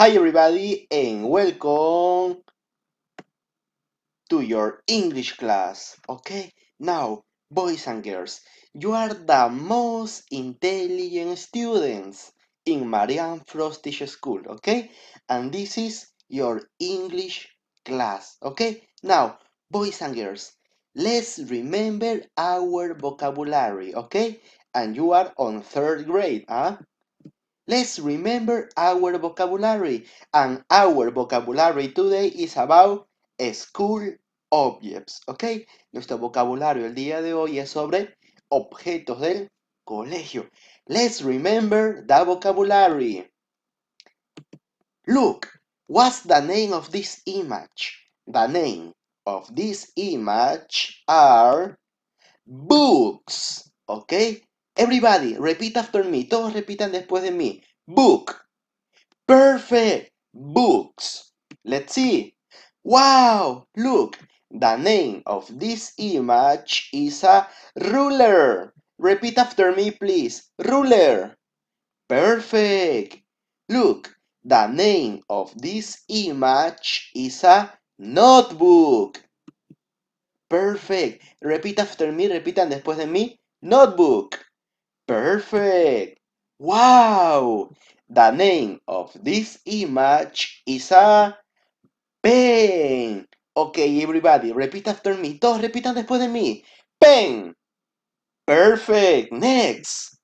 Hi everybody and welcome to your English class. Okay, now boys and girls, you are the most intelligent students in Marianne Frostish School, okay? And this is your English class, okay? Now, boys and girls, let's remember our vocabulary, okay? And you are on third grade, huh? Let's remember our vocabulary. And our vocabulary today is about school objects. ¿Ok? Nuestro vocabulario el día de hoy es sobre objetos del colegio. Let's remember the vocabulary. Look, what's the name of this image? The name of this image are books. ¿Ok? Everybody, repeat after me. Todos repitan después de mí. book. Perfect books. Let's see. Wow, look, the name of this image is a ruler. Repeat after me, please. Ruler. Perfect. Look, the name of this image is a notebook. Perfect. Repeat after me, repitan después de mí. Notebook. Perfect. Wow! The name of this image is a pen. Okay, everybody, repeat after me. Todos repitan después de mí. Pen. Perfect. Next.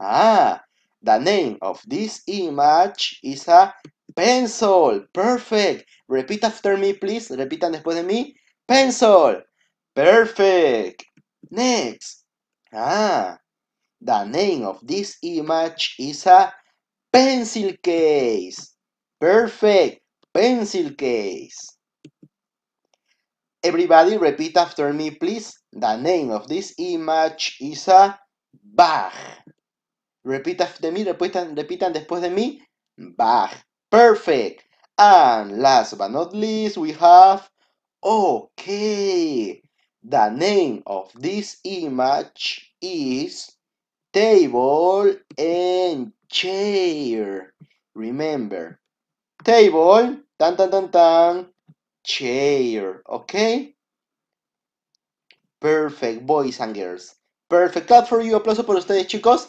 Ah, the name of this image is a pencil. Perfect. Repeat after me, please. Repitan después de mí. Pencil. Perfect. Next. Ah, the name of this image is a pencil case. Perfect. Pencil case. Everybody repeat after me, please. The name of this image is a bag. Repeat after me, repitan, repitan después de mí. Bag. Perfect. And last but not least, we have okay. The name of this image is table and chair. Remember, table, tan, tan, tan, tan, chair, ¿ok? Perfect, boys and girls. Perfect, clap for you, aplauso por ustedes, chicos.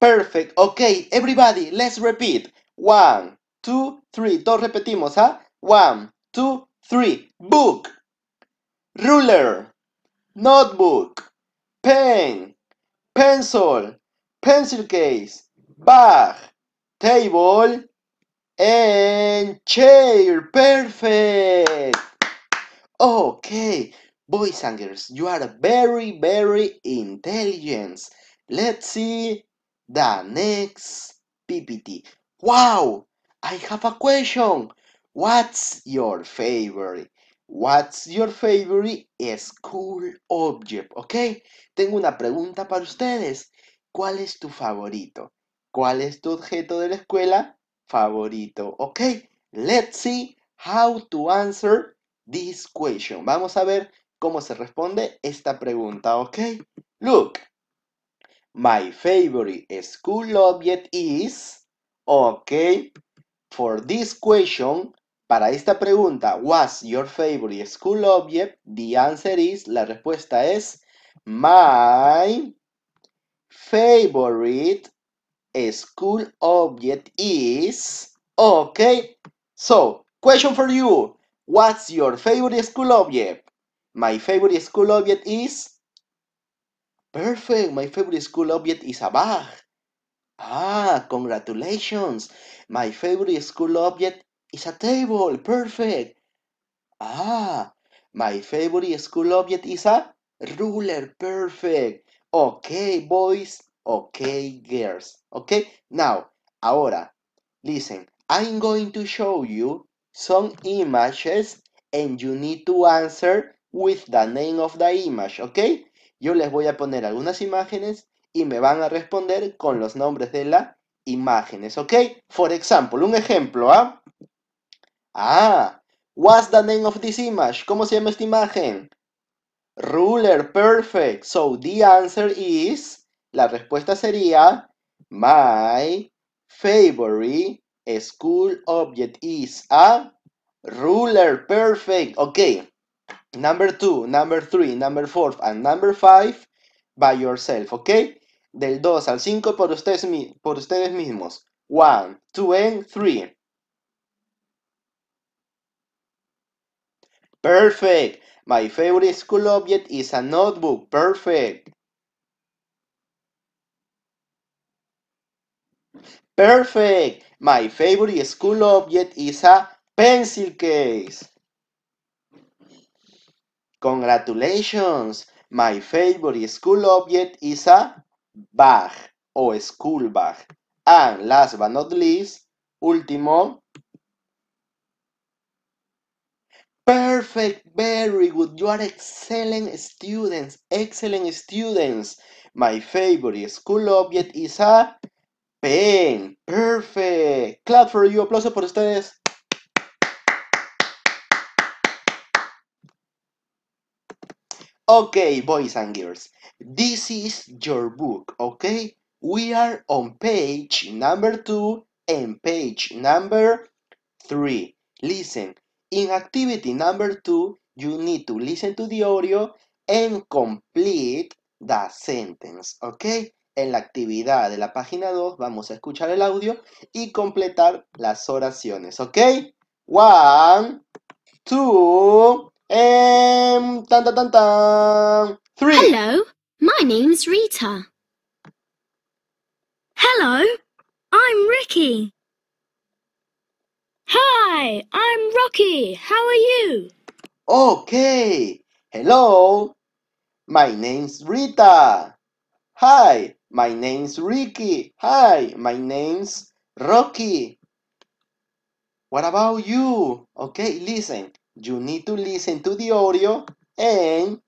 Perfect, ok, everybody, let's repeat. One, two, three, todos repetimos, ¿ah? One, two, three, book, ruler, notebook, pen, pencil, pencil case, bag, table, and chair. Perfect. Okay, boys and girls, you are very, very intelligent. Let's see the next PPT. Wow, I have a question. What's your favorite What's your favorite school object? ¿Ok? Tengo una pregunta para ustedes. ¿Cuál es tu favorito? ¿Cuál es tu objeto de la escuela favorito? ¿Ok? Let's see how to answer this question. Vamos a ver cómo se responde esta pregunta, ¿ok? Look, my favorite school object is, ok, for this question, para esta pregunta, what's your favorite school object? The answer is, la respuesta es my favorite school object is Okay, so question for you. What's your favorite school object? My favorite school object is... Perfect, my favorite school object is a bag. Ah, congratulations. My favorite school object is a table. Perfect. Ah, my favorite school object is a ruler. Perfect. Okay, boys. Okay, girls. Okay, now, ahora, listen. I'm going to show you some images and you need to answer with the name of the image, ¿ok? Yo les voy a poner algunas imágenes y me van a responder con los nombres de las imágenes, ¿ok? For example, un ejemplo, ¿ah? Ah, what's the name of this image? ¿Cómo se llama esta imagen? Ruler, perfect. So the answer is, la respuesta sería, my favorite school object is a ruler, perfect. Okay, number two, number three, number four, and number five by yourself, okay? Del 2 al 5 por ustedes, por ustedes mismos. One, two and three. Perfect. My favorite school object is a notebook. Perfect. Perfect. My favorite school object is a pencil case. Congratulations. My favorite school object is a bag o school bag. And last but not least, último, Perfect, very good. You are excellent students, excellent students. My favorite school object is a pen. Perfect. Clap for you, aplauso por ustedes. Okay, boys and girls, this is your book, okay? We are on page number two and page number three. Listen, In activity number two, you need to listen to the audio and complete the sentence, ¿ok? En la actividad de la página 2 vamos a escuchar el audio y completar las oraciones, ¿ok? One, two, em, and tan tan tan. Three. Hello, my name's Rita. Hello, I'm Ricky. Hi, I'm Rocky. How are you? Okay. Hello. My name's Rita. Hi, my name's Ricky. Hi, my name's Rocky. What about you? Okay, listen. You need to listen to the audio and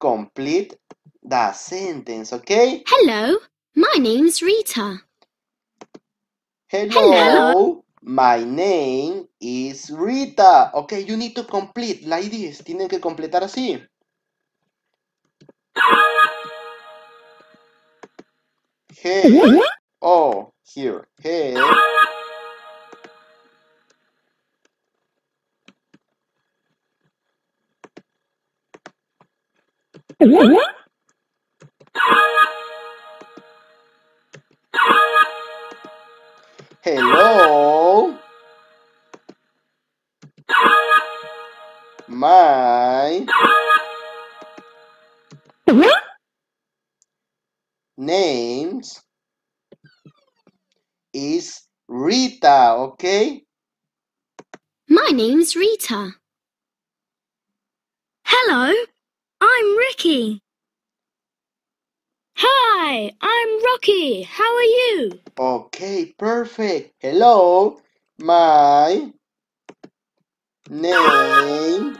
complete the sentence, okay? Hello, my name's Rita. Hello. Hello. My name is Rita. Okay, you need to complete. Like this. Tienen que completar así. Hey. Oh, here. Hey. Hello. later. Hello, I'm Ricky. Hi, I'm Rocky. How are you? Okay, perfect. Hello, my name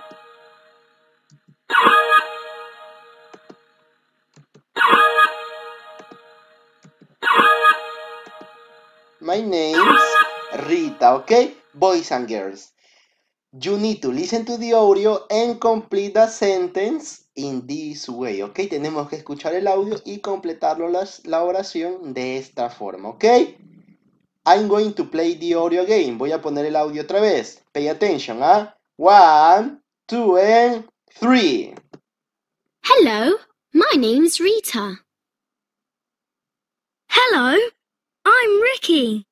My name's Rita, okay? Boys and girls. you need to listen to the audio and complete the sentence in this way, Okay, Tenemos que escuchar el audio y completarlo la oración de esta forma, Okay? I'm going to play the audio again. Voy a poner el audio otra vez. Pay attention, ¿ah? One, two, and three. Hello, my name's Rita. Hello, I'm Ricky.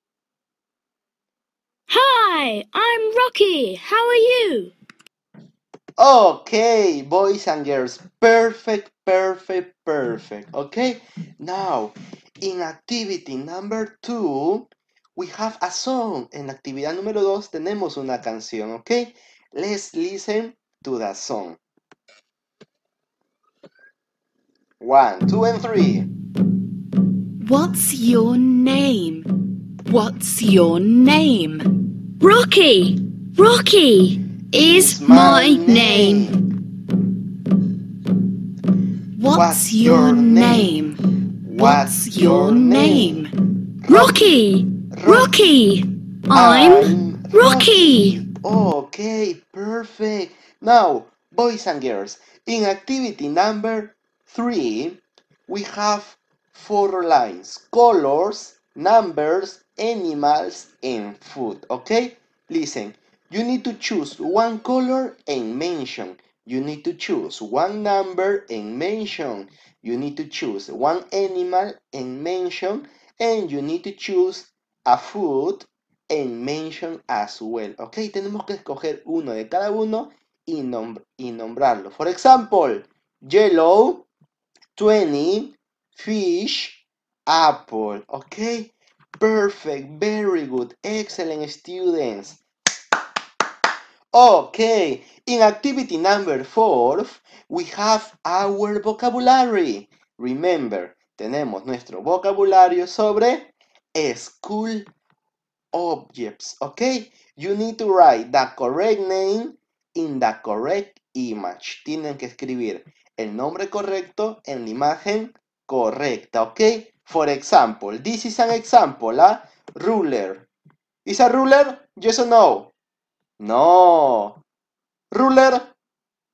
Hi, I'm Rocky. How are you? Okay, boys and girls. Perfect, perfect, perfect. Okay, now in activity number two, we have a song. En actividad número dos tenemos una canción, okay? Let's listen to the song. One, two, and three. What's your name? What's your name? Rocky! Rocky is my, my name. name. What's, What's your name? name? What's your name? Rocky! Rocky! Rocky. I'm, I'm Rocky. Rocky! Okay, perfect. Now, boys and girls, in activity number three, we have four lines, colors, numbers, animals and food. Okay? Listen. You need to choose one color and mention. You need to choose one number and mention. You need to choose one animal and mention. And you need to choose a food and mention as well. Ok, tenemos que escoger uno de cada uno y, nombrarlo. For example, yellow, 20, fish, apple. Ok, Perfect, very good, excellent students. Okay, in activity number four, we have our vocabulary. Remember, tenemos nuestro vocabulario sobre school objects, okay? You need to write the correct name in the correct image. Tienen que escribir el nombre correcto en la imagen correcta, ¿ok? For example, this is an example, a ah, ruler. Is a ruler? Yes or no? No. Ruler?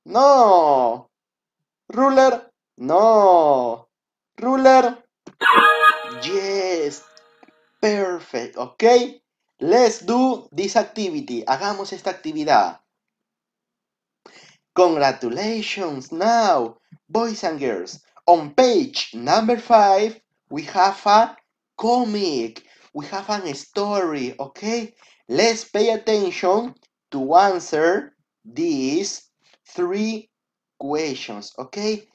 No. Ruler? No. Ruler? Yes. Perfect. Okay. Let's do this activity. Hagamos esta actividad. Congratulations now, boys and girls. On page number five, We have a comic. We have a story, okay? Let's pay attention to answer these three questions, okay?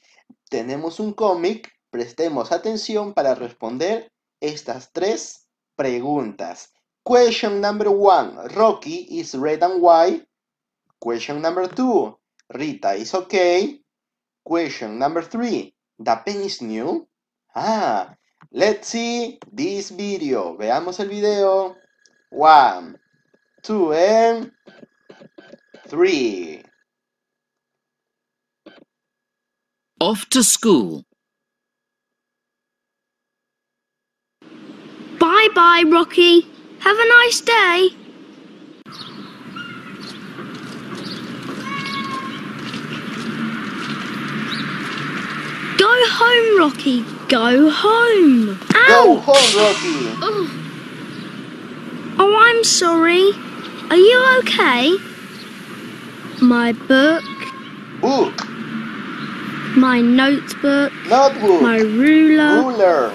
Tenemos un cómic, prestemos atención para responder estas tres preguntas. Question number one, Rocky is red and white. Question number two, Rita is okay. Question number three, the pen is new. Ah, Let's see this video. Veamos el video. One, two, and three. Off to school. Bye-bye, Rocky. Have a nice day. Go home, Rocky. Go home. Ow! Go home, Rocky. Oh. I'm sorry. Are you okay? My book. Book. My notebook. Notebook. My ruler. Ruler.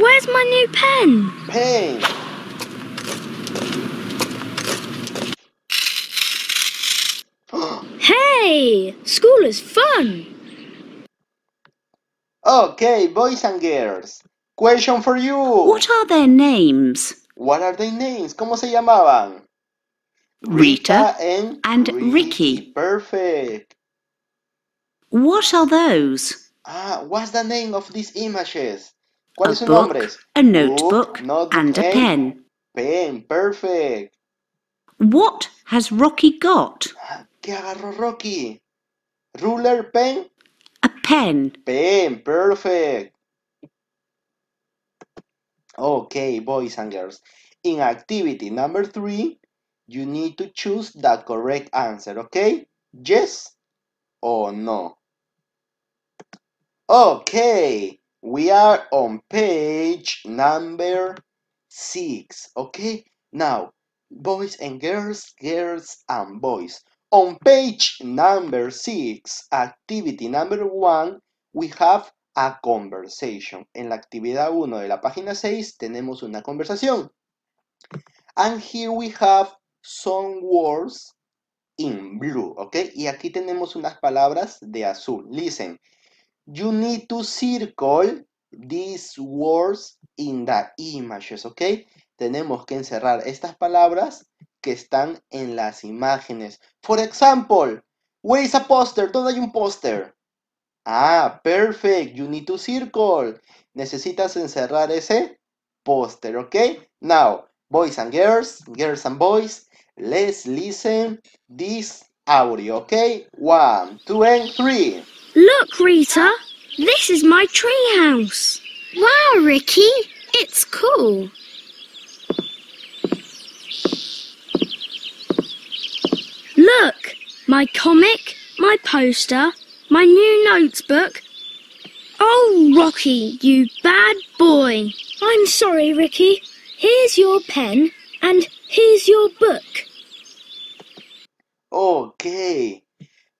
Where's my new pen? Pen. hey, school is fun. Okay, boys and girls. Question for you. What are their names? What are their names? ¿Cómo se llamaban? Rita, Rita and, and Ricky. Ricky. Perfect. What are those? Ah, what's the name of these images? ¿Cuáles son book, nombres? A notebook book, and a pen. Pen, perfect. What has Rocky got? Ah, ¿Qué agarró Rocky? Ruler, pen Pen. Pen, perfect. Okay, boys and girls. In activity number three, you need to choose the correct answer, okay? Yes or no. Okay, we are on page number six, okay? Now, boys and girls, girls and boys, On page number six, activity number one, we have a conversation. En la actividad 1 de la página 6 tenemos una conversación. And here we have some words in blue, ¿ok? Y aquí tenemos unas palabras de azul. Listen, you need to circle these words in the images, ¿ok? Tenemos que encerrar estas palabras que están en las imágenes. For example, where is a poster? ¿Dónde hay un poster. Ah, perfect. You need to circle. Necesitas encerrar ese póster, ¿ok? Now, boys and girls, girls and boys, let's listen this audio, okay? One, two, and three. Look, Rita, this is my house. Wow, Ricky, it's cool. Look, my comic, my poster, my new notebook. Oh, Rocky, you bad boy. I'm sorry, Ricky. Here's your pen and here's your book. Okay,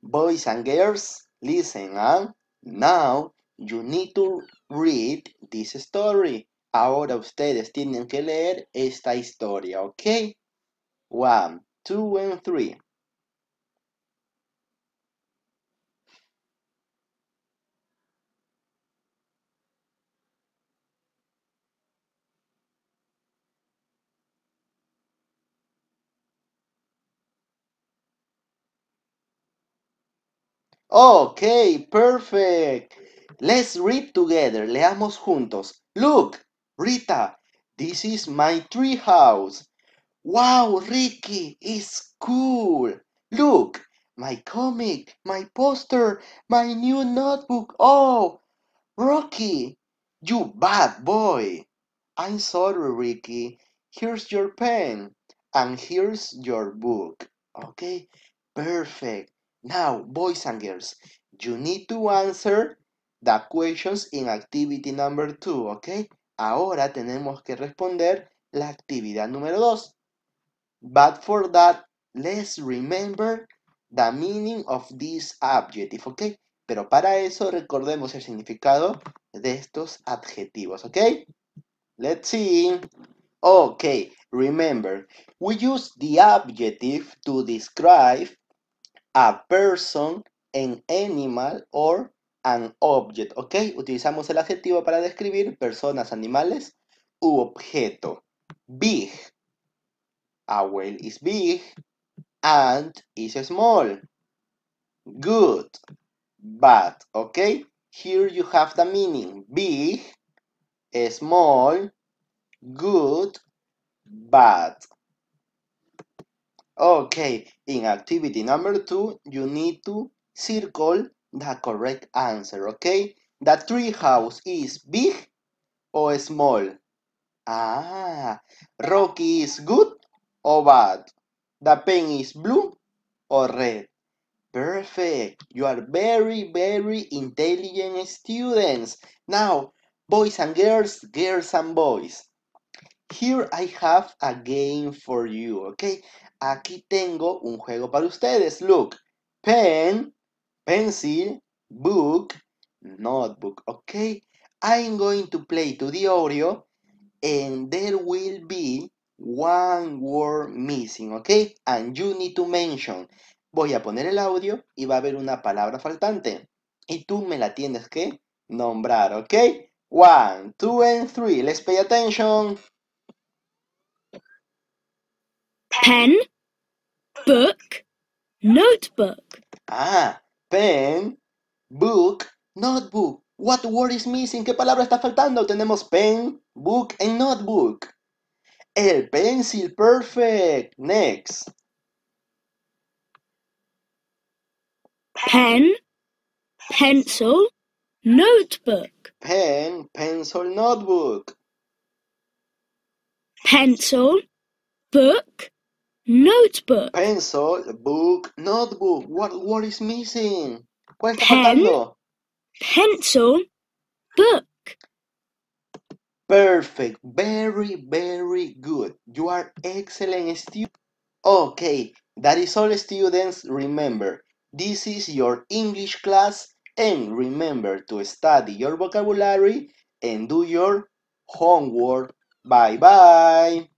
boys and girls, listen up. now you need to read this story. Ahora ustedes tienen que leer esta historia, okay? One, two, and three. Okay, perfect. Let's read together. Leamos juntos. Look, Rita, this is my tree house. Wow, Ricky, it's cool. Look, my comic, my poster, my new notebook. Oh, Rocky, you bad boy. I'm sorry, Ricky. Here's your pen and here's your book. Okay, perfect. Now, boys and girls, you need to answer the questions in activity number two, ¿ok? Ahora tenemos que responder la actividad número 2. But for that, let's remember the meaning of this adjective, ¿ok? Pero para eso recordemos el significado de estos adjetivos, ¿ok? Let's see. Okay, remember, we use the adjective to describe a person, an animal or an object. ¿Ok? Utilizamos el adjetivo para describir personas, animales u objeto. Big. A whale is big. and is small. Good. Bad. ¿Ok? Here you have the meaning. Big, small, good, bad. Okay, in activity number two, you need to circle the correct answer, okay? The tree house is big or small? Ah, Rocky is good or bad? The pen is blue or red? Perfect. You are very, very intelligent students. Now, boys and girls, girls and boys, Here I have a game for you, ¿ok? Aquí tengo un juego para ustedes. Look, pen, pencil, book, notebook, ¿ok? I'm going to play to the audio and there will be one word missing, ¿ok? And you need to mention. Voy a poner el audio y va a haber una palabra faltante. Y tú me la tienes que nombrar, ¿ok? One, two, and three. Let's pay attention. Pen, book, notebook. Ah, pen, book, notebook. What word is missing? ¿Qué palabra está faltando? Tenemos pen, book, and notebook. El pencil, perfect. Next. Pen, pencil, notebook. Pen, pencil, notebook. Pencil, book, Notebook. Pencil, book, notebook. What what is missing? ¿Cuál está Pen, faltando? Pencil, book. Perfect. Very, very good. You are excellent student. Okay, that is all students remember. This is your English class and remember to study your vocabulary and do your homework. Bye bye.